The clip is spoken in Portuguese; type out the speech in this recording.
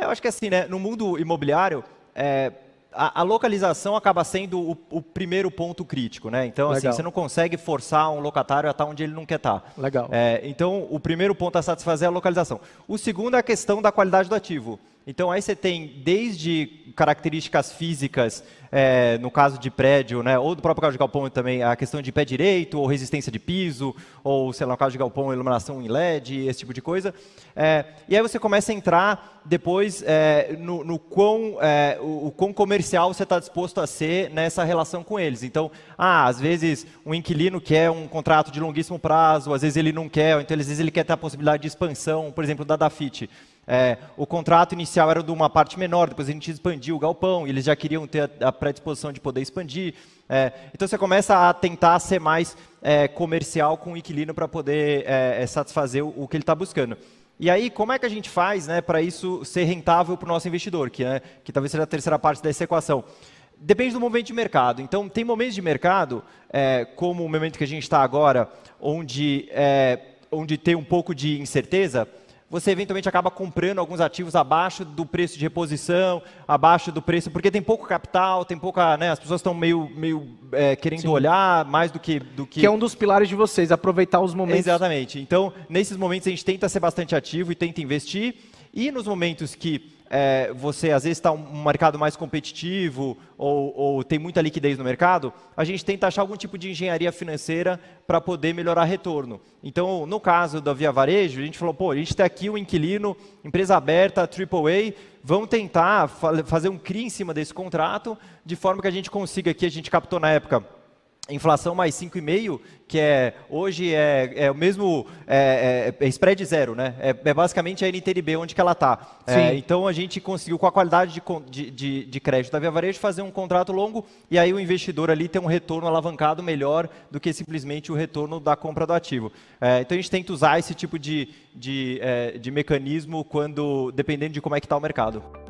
É, eu acho que assim, né, no mundo imobiliário, é, a, a, localização acaba sendo o, o, primeiro ponto crítico, né? Então, assim, Legal. assim, você não consegue forçar um locatário a estar onde ele não quer estar. Legal. É, então, o primeiro ponto a satisfazer é a localização. O segundo é a questão da qualidade do ativo. Então, aí você tem desde características físicas, é, no caso de prédio, né, ou do próprio caso de galpão também, a questão de pé direito, ou resistência de piso, ou, sei lá, no caso de galpão, iluminação em LED, esse tipo de coisa. É, e aí você começa a entrar depois é, no, no, quão, é, o, o quão comercial comercial você está disposto a ser nessa relação com eles. Então, ah, às vezes um inquilino quer um contrato de longuíssimo prazo, às vezes ele não quer, então às vezes ele quer ter a possibilidade de expansão, por exemplo, da Dafit. É, o contrato inicial era de uma parte menor, depois a gente expandiu o galpão, e eles já queriam ter a, predisposição de poder expandir. É, então você começa a tentar ser mais é, comercial com o inquilino para poder é, é, satisfazer o, o que ele está buscando. E aí, como é que a gente faz né, para isso ser rentável para o nosso investidor, que, é, que talvez seja a terceira parte dessa equação? Depende do momento de mercado. Então, tem momentos de mercado, é, como o momento que a gente está agora, onde, é, onde tem um pouco de incerteza, você eventualmente acaba comprando alguns ativos abaixo do preço de reposição, abaixo do preço, porque tem pouco capital, tem pouca, né, as pessoas estão meio, meio é, querendo Sim. olhar mais do que, do que... Que é um dos pilares de vocês, aproveitar os momentos. Exatamente. Então, nesses momentos a gente tenta ser bastante ativo e tenta investir. E nos momentos que é, você às vezes está um mercado mais competitivo ou, ou, tem muita liquidez no mercado, a gente tenta achar algum tipo de engenharia financeira para poder melhorar retorno. Então, no caso da Via Varejo, a gente falou, pô, a gente tem aqui um inquilino, empresa aberta, AAA, vamos tentar fa fazer um CRI em cima desse contrato, de forma que a gente consiga aqui, a gente captou na época inflação mais 5,5, que é hoje é, é o mesmo é, é, é spread zero, né? É, é basicamente a NTNB onde que ela está. É, então a gente conseguiu, com a qualidade de, de, de, crédito da Via Varejo, fazer um contrato longo e aí o investidor ali tem um retorno alavancado melhor do que simplesmente o retorno da compra do ativo. É, então a gente tenta usar esse tipo de, de, de mecanismo quando, dependendo de como é que está o mercado.